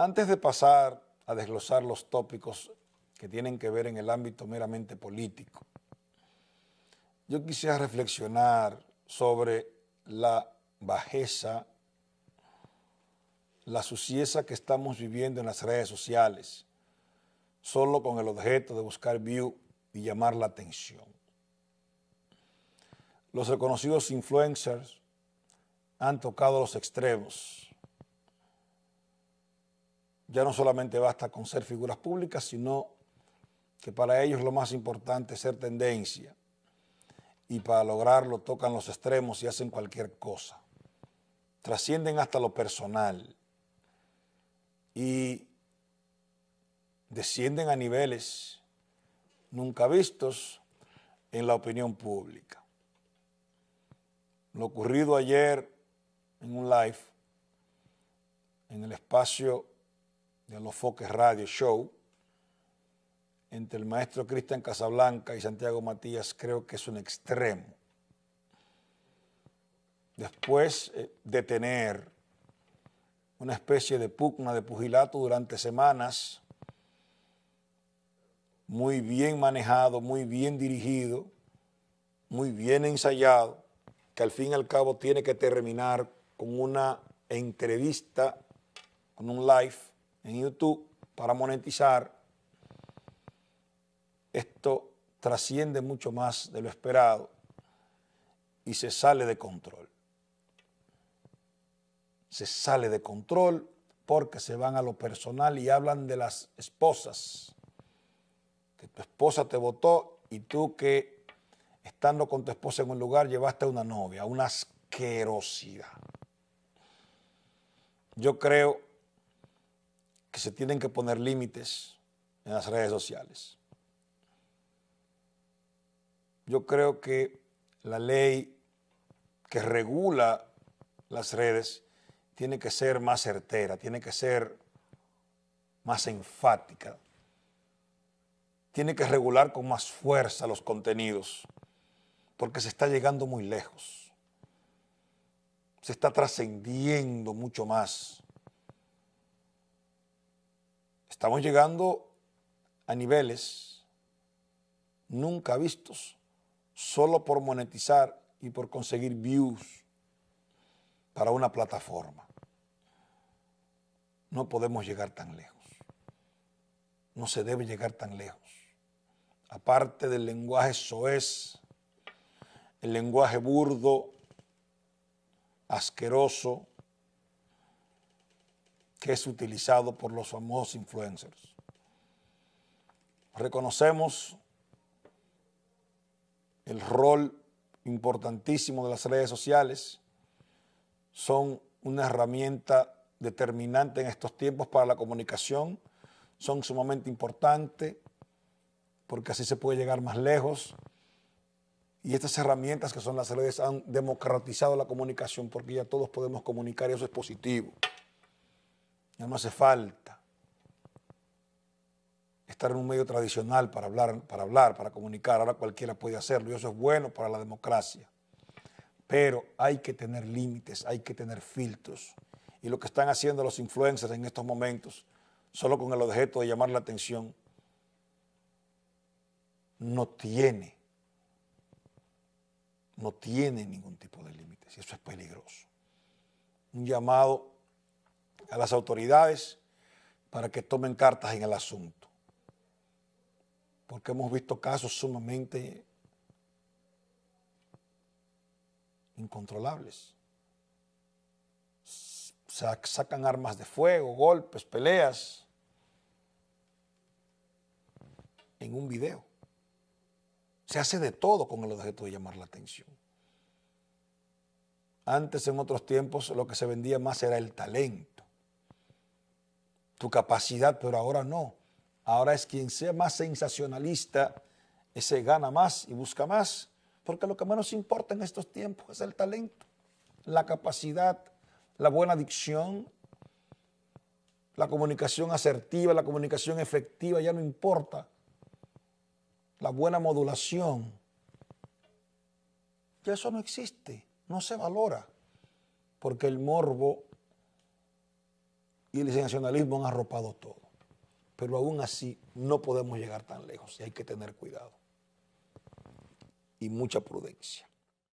Antes de pasar a desglosar los tópicos que tienen que ver en el ámbito meramente político, yo quisiera reflexionar sobre la bajeza, la suciedad que estamos viviendo en las redes sociales, solo con el objeto de buscar view y llamar la atención. Los reconocidos influencers han tocado los extremos ya no solamente basta con ser figuras públicas, sino que para ellos lo más importante es ser tendencia. Y para lograrlo tocan los extremos y hacen cualquier cosa. Trascienden hasta lo personal. Y descienden a niveles nunca vistos en la opinión pública. Lo ocurrido ayer en un live, en el espacio de los Foques Radio Show, entre el maestro Cristian Casablanca y Santiago Matías, creo que es un extremo. Después eh, de tener una especie de pugna, de pugilato durante semanas, muy bien manejado, muy bien dirigido, muy bien ensayado, que al fin y al cabo tiene que terminar con una entrevista, con un live, en YouTube para monetizar, esto trasciende mucho más de lo esperado y se sale de control. Se sale de control porque se van a lo personal y hablan de las esposas, que tu esposa te votó y tú que estando con tu esposa en un lugar llevaste a una novia, una asquerosidad. Yo creo se tienen que poner límites en las redes sociales. Yo creo que la ley que regula las redes tiene que ser más certera, tiene que ser más enfática, tiene que regular con más fuerza los contenidos, porque se está llegando muy lejos, se está trascendiendo mucho más Estamos llegando a niveles nunca vistos, solo por monetizar y por conseguir views para una plataforma. No podemos llegar tan lejos. No se debe llegar tan lejos. Aparte del lenguaje soez, el lenguaje burdo, asqueroso, que es utilizado por los famosos influencers. Reconocemos el rol importantísimo de las redes sociales. Son una herramienta determinante en estos tiempos para la comunicación. Son sumamente importantes porque así se puede llegar más lejos. Y estas herramientas que son las redes han democratizado la comunicación porque ya todos podemos comunicar y eso es positivo no hace falta estar en un medio tradicional para hablar, para hablar, para comunicar. Ahora cualquiera puede hacerlo y eso es bueno para la democracia. Pero hay que tener límites, hay que tener filtros. Y lo que están haciendo los influencers en estos momentos, solo con el objeto de llamar la atención, no tiene, no tiene ningún tipo de límites y eso es peligroso. Un llamado a las autoridades para que tomen cartas en el asunto. Porque hemos visto casos sumamente incontrolables. Sacan armas de fuego, golpes, peleas en un video. Se hace de todo con el objeto de llamar la atención. Antes, en otros tiempos, lo que se vendía más era el talento tu capacidad, pero ahora no. Ahora es quien sea más sensacionalista, ese gana más y busca más, porque lo que menos importa en estos tiempos es el talento, la capacidad, la buena dicción, la comunicación asertiva, la comunicación efectiva, ya no importa. La buena modulación. Ya eso no existe, no se valora, porque el morbo y el nacionalismo han arropado todo. Pero aún así no podemos llegar tan lejos y hay que tener cuidado y mucha prudencia.